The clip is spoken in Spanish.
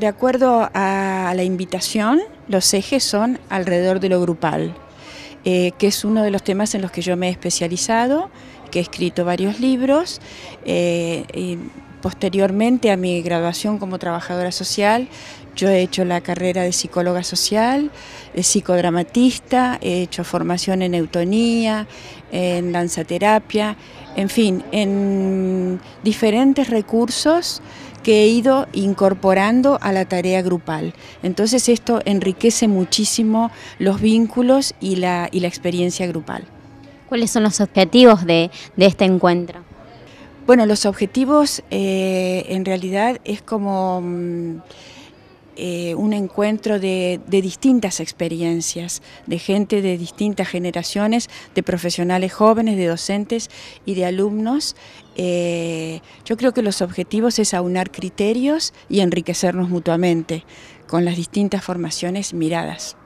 De acuerdo a la invitación, los ejes son alrededor de lo grupal, eh, que es uno de los temas en los que yo me he especializado, que he escrito varios libros. Eh, posteriormente a mi graduación como trabajadora social, yo he hecho la carrera de psicóloga social, de eh, psicodramatista, he hecho formación en eutonía, en terapia, en fin, en diferentes recursos que he ido incorporando a la tarea grupal. Entonces esto enriquece muchísimo los vínculos y la, y la experiencia grupal. ¿Cuáles son los objetivos de, este encuentro? Bueno, los objetivos eh, en realidad es como... Mm, eh, un encuentro de, distintas experiencias, de gente de distintas generaciones, de profesionales jóvenes, de docentes y de alumnos. Eh, yo creo que los objetivos es aunar criterios y enriquecernos mutuamente con las distintas formaciones miradas.